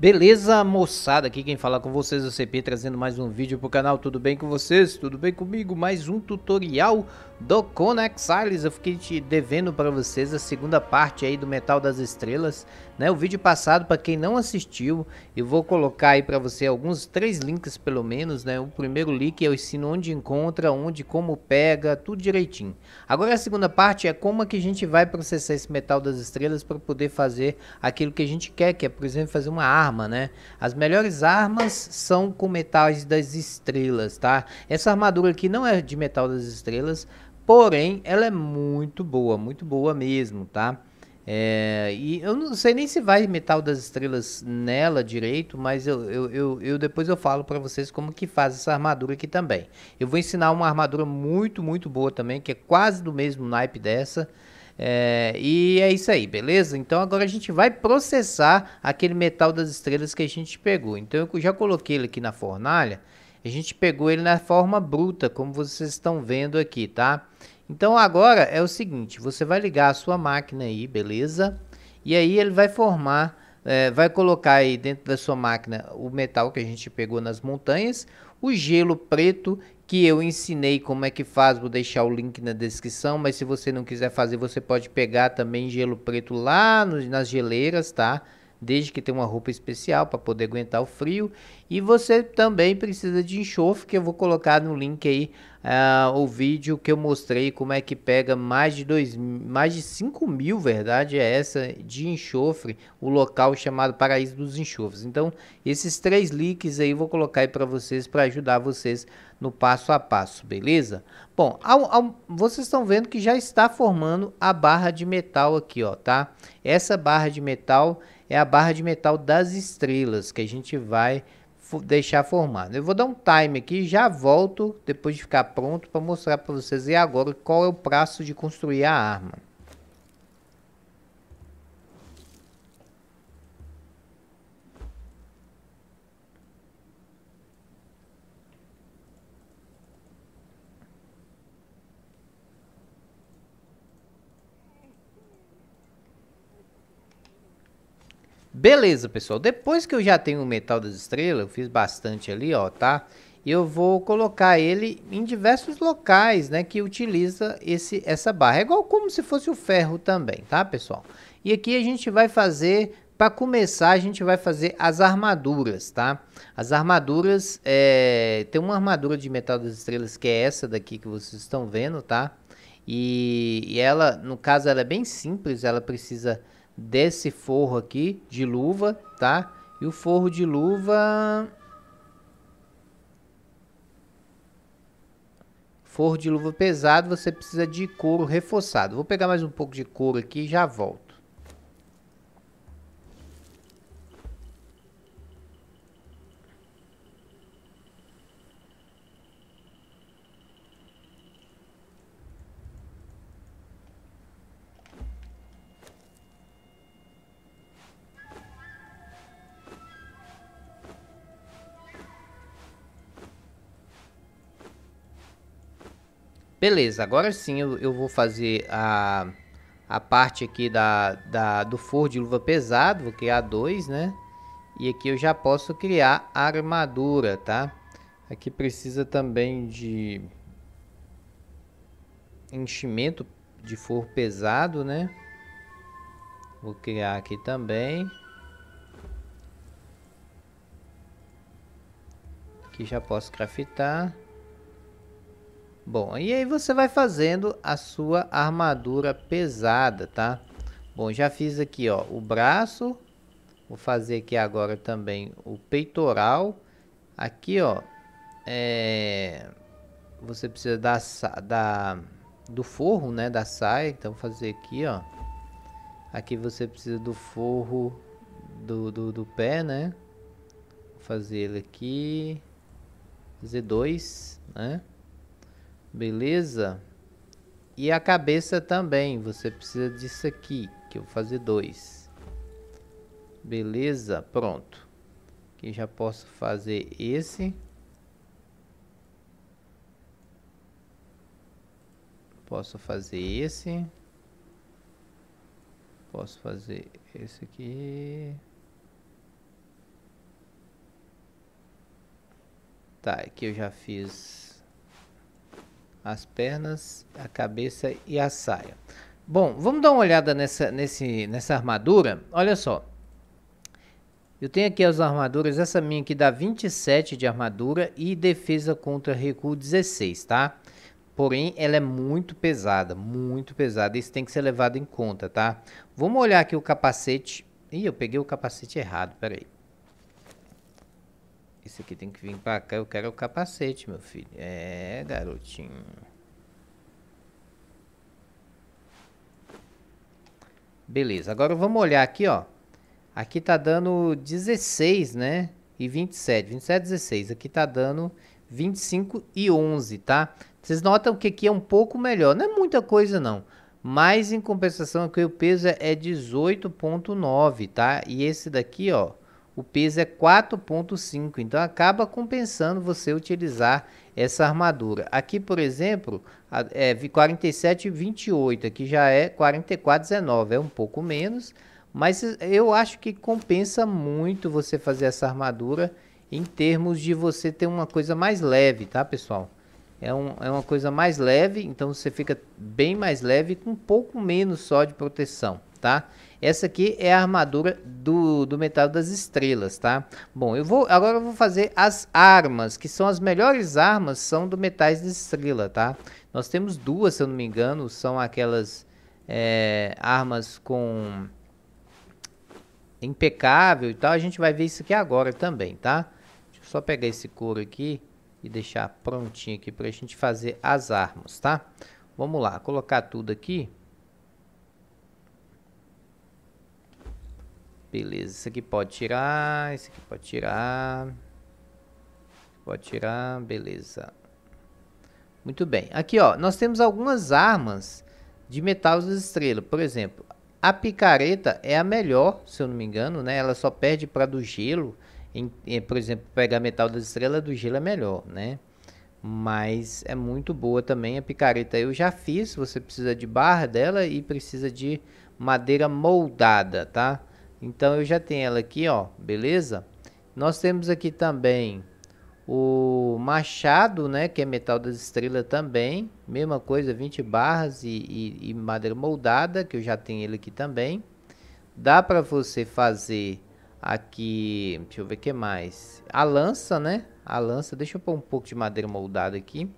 Beleza, moçada? Aqui quem fala com vocês é o CP, trazendo mais um vídeo pro canal. Tudo bem com vocês? Tudo bem comigo? Mais um tutorial do Conan Eu fiquei te devendo para vocês a segunda parte aí do Metal das Estrelas. Né? O vídeo passado, para quem não assistiu, eu vou colocar aí para você alguns três links pelo menos. Né? O primeiro link é o ensino onde encontra, onde, como pega, tudo direitinho. Agora a segunda parte é como é que a gente vai processar esse metal das estrelas para poder fazer aquilo que a gente quer, que é, por exemplo, fazer uma arma. Né? As melhores armas são com metais das estrelas. tá? Essa armadura aqui não é de metal das estrelas, porém ela é muito boa, muito boa mesmo, tá? É, e eu não sei nem se vai Metal das Estrelas nela direito, mas eu, eu, eu, eu depois eu falo para vocês como que faz essa armadura aqui também. Eu vou ensinar uma armadura muito, muito boa também, que é quase do mesmo naipe dessa. É, e é isso aí, beleza? Então agora a gente vai processar aquele metal das estrelas que a gente pegou. Então eu já coloquei ele aqui na fornalha. A gente pegou ele na forma bruta, como vocês estão vendo aqui, tá? Então agora é o seguinte, você vai ligar a sua máquina aí, beleza? E aí ele vai formar, é, vai colocar aí dentro da sua máquina o metal que a gente pegou nas montanhas, o gelo preto que eu ensinei como é que faz, vou deixar o link na descrição, mas se você não quiser fazer, você pode pegar também gelo preto lá no, nas geleiras, tá? Desde que tenha uma roupa especial para poder aguentar o frio. E você também precisa de enxofre, que eu vou colocar no link aí uh, o vídeo que eu mostrei como é que pega mais de, dois, mais de 5 mil, verdade é essa, de enxofre, o local chamado Paraíso dos Enxofres. Então, esses três links aí eu vou colocar aí para vocês, para ajudar vocês no passo a passo, beleza? Bom, ao, ao, vocês estão vendo que já está formando a barra de metal aqui, ó, tá? Essa barra de metal é a barra de metal das estrelas que a gente vai deixar formado. Eu vou dar um time aqui, já volto depois de ficar pronto para mostrar para vocês e agora qual é o prazo de construir a arma. Beleza, pessoal. Depois que eu já tenho o metal das estrelas, eu fiz bastante ali, ó, tá? Eu vou colocar ele em diversos locais, né, que utiliza esse, essa barra. É igual como se fosse o ferro também, tá, pessoal? E aqui a gente vai fazer, para começar, a gente vai fazer as armaduras, tá? As armaduras, é... tem uma armadura de metal das estrelas que é essa daqui que vocês estão vendo, tá? E, e ela, no caso, ela é bem simples, ela precisa desse forro aqui de luva, tá? E o forro de luva... Forro de luva pesado, você precisa de couro reforçado. Vou pegar mais um pouco de couro aqui e já volto. Beleza, agora sim eu, eu vou fazer a, a parte aqui da, da, do forro de luva pesado, vou criar dois, né? E aqui eu já posso criar armadura, tá? Aqui precisa também de enchimento de forro pesado, né? Vou criar aqui também. Aqui já posso craftar. Bom, e aí você vai fazendo a sua armadura pesada, tá? Bom, já fiz aqui, ó, o braço. Vou fazer aqui agora também o peitoral. Aqui, ó, é... Você precisa da, da... do forro, né, da saia. Então, vou fazer aqui, ó. Aqui você precisa do forro do, do, do pé, né? Vou fazer ele aqui. Fazer dois, né? Beleza? E a cabeça também, você precisa disso aqui, que eu vou fazer dois. Beleza? Pronto. Aqui já posso fazer esse. Posso fazer esse. Posso fazer esse aqui. Tá, aqui eu já fiz as pernas, a cabeça e a saia. Bom, vamos dar uma olhada nessa, nesse, nessa armadura. Olha só. Eu tenho aqui as armaduras, essa minha aqui dá 27 de armadura e defesa contra recuo 16, tá? Porém, ela é muito pesada, muito pesada, isso tem que ser levado em conta, tá? Vamos olhar aqui o capacete. Ih, eu peguei o capacete errado, peraí. Isso aqui tem que vir pra cá, eu quero o capacete, meu filho. É, garotinho. Beleza, agora vamos olhar aqui, ó. Aqui tá dando 16, né? E 27, 27, 16. Aqui tá dando 25 e 11, tá? Vocês notam que aqui é um pouco melhor. Não é muita coisa, não. Mas, em compensação, aqui o peso é 18.9, é tá? E esse daqui, ó, o peso é 4.5, então acaba compensando você utilizar essa armadura. Aqui, por exemplo, é 47,28, aqui já é 44,19, é um pouco menos, mas eu acho que compensa muito você fazer essa armadura em termos de você ter uma coisa mais leve, tá pessoal? É, um, é uma coisa mais leve, então você fica bem mais leve com um pouco menos só de proteção tá? Essa aqui é a armadura do, do metal das estrelas, tá? Bom, eu vou agora eu vou fazer as armas, que são as melhores armas, são do metais de estrela, tá? Nós temos duas, se eu não me engano, são aquelas é, armas com impecável e tal. A gente vai ver isso aqui agora também, tá? Deixa eu só pegar esse couro aqui e deixar prontinho aqui pra gente fazer as armas, tá? Vamos lá, colocar tudo aqui. Beleza, isso aqui pode tirar, isso aqui pode tirar. Pode tirar, beleza. Muito bem. Aqui, ó, nós temos algumas armas de metal das estrelas. Por exemplo, a picareta é a melhor, se eu não me engano, né? Ela só perde para do gelo. Em, em, é, por exemplo, pegar metal das estrelas do gelo é melhor, né? Mas é muito boa também a picareta. Eu já fiz, você precisa de barra dela e precisa de madeira moldada, tá? Então eu já tenho ela aqui, ó, beleza? Nós temos aqui também o machado, né, que é metal das estrelas também. Mesma coisa, 20 barras e, e, e madeira moldada, que eu já tenho ele aqui também. Dá para você fazer aqui, deixa eu ver o que mais. A lança, né? A lança, deixa eu pôr um pouco de madeira moldada aqui.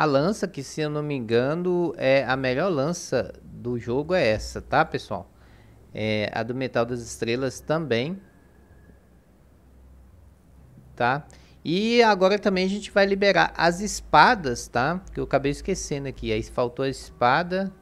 A lança, que se eu não me engano, é a melhor lança do jogo é essa, tá, pessoal? É, a do Metal das Estrelas também. Tá? E agora também a gente vai liberar as espadas, tá? Que eu acabei esquecendo aqui. Aí faltou a espada.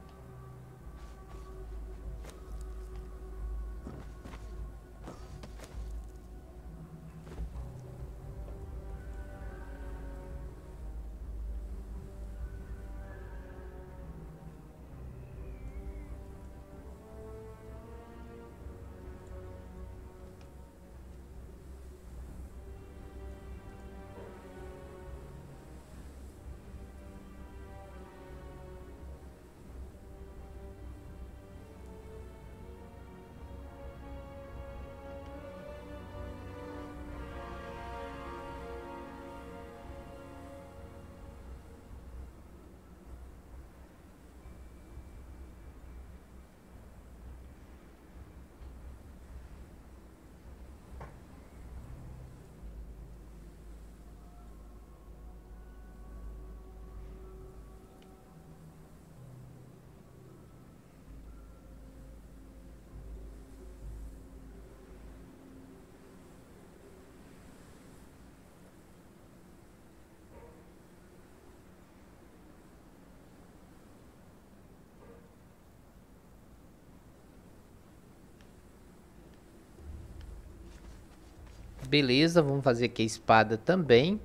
Beleza, vamos fazer aqui a espada também.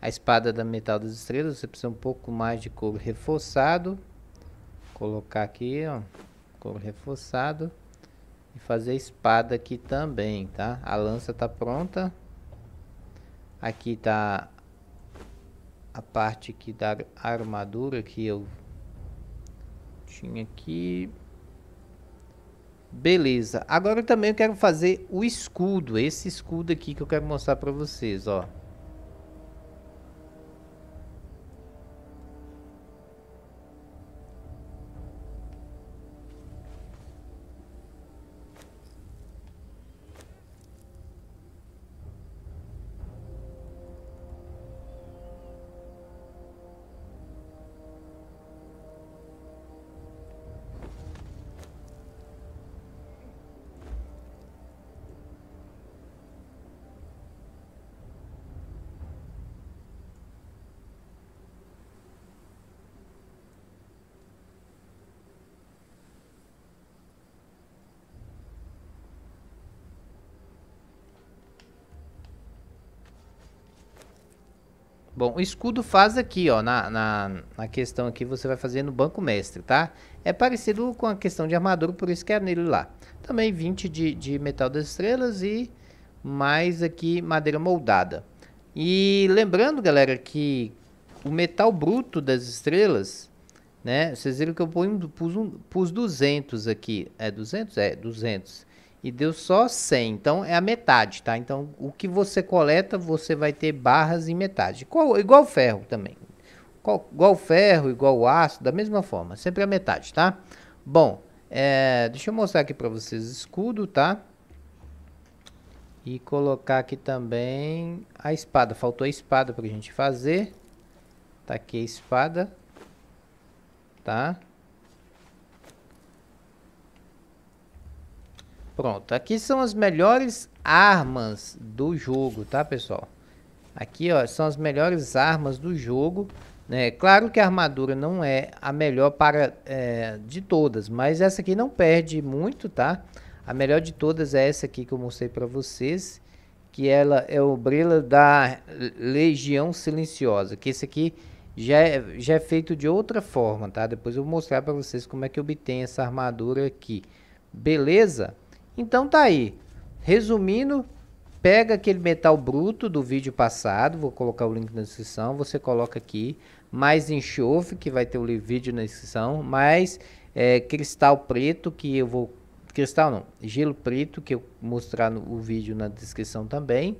A espada da metal das estrelas, você precisa um pouco mais de couro reforçado. Colocar aqui, ó, couro reforçado. E fazer a espada aqui também, tá? A lança tá pronta. Aqui tá a parte que da armadura que eu tinha aqui. Beleza. Agora eu também quero fazer o escudo. Esse escudo aqui que eu quero mostrar para vocês, ó. Bom, o escudo faz aqui, ó, na, na, na, questão aqui você vai fazer no banco mestre, tá? É parecido com a questão de armadura, por isso que é nele lá. Também 20 de, de metal das estrelas e mais aqui madeira moldada. E lembrando, galera, que o metal bruto das estrelas, né? Vocês viram que eu pus, um, pus 200 aqui. É 200? É, 200 e deu só 100. Então é a metade, tá? Então o que você coleta, você vai ter barras em metade. Qual, igual ferro também. Qual, igual ferro, igual aço, da mesma forma. Sempre a metade, tá? Bom, é, deixa eu mostrar aqui para vocês escudo, tá? E colocar aqui também a espada. Faltou a espada pra gente fazer. Tá aqui a espada. Tá? Pronto, aqui são as melhores armas do jogo, tá pessoal? Aqui ó, são as melhores armas do jogo. Né? claro que a armadura não é a melhor para é, de todas, mas essa aqui não perde muito, tá? A melhor de todas é essa aqui que eu mostrei para vocês, que ela é o Brila da Legião Silenciosa, que esse aqui já é, já é feito de outra forma, tá? Depois eu vou mostrar para vocês como é que obtém essa armadura aqui. Beleza? Então tá aí. Resumindo, pega aquele metal bruto do vídeo passado, vou colocar o link na descrição, você coloca aqui, mais enxofre, que vai ter o vídeo na descrição, mais é, cristal preto, que eu vou... Cristal não, gelo preto, que eu mostrar no, o vídeo na descrição também.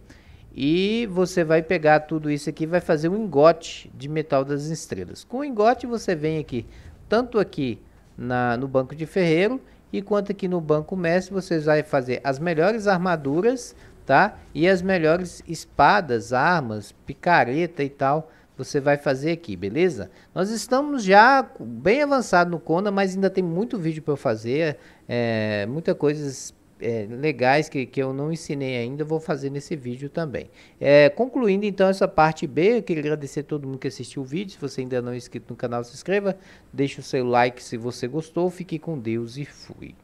E você vai pegar tudo isso aqui, vai fazer um engote de metal das estrelas. Com o engote você vem aqui, tanto aqui na, no banco de ferreiro enquanto aqui no Banco Mestre vocês vai fazer as melhores armaduras, tá? E as melhores espadas, armas, picareta e tal, você vai fazer aqui, beleza? Nós estamos já bem avançado no Kona, mas ainda tem muito vídeo para eu fazer, é, muita coisa é, legais que, que eu não ensinei ainda, vou fazer nesse vídeo também. É, concluindo então essa parte B, eu queria agradecer a todo mundo que assistiu o vídeo. Se você ainda não é inscrito no canal, se inscreva, deixe o seu like se você gostou, fique com Deus e fui.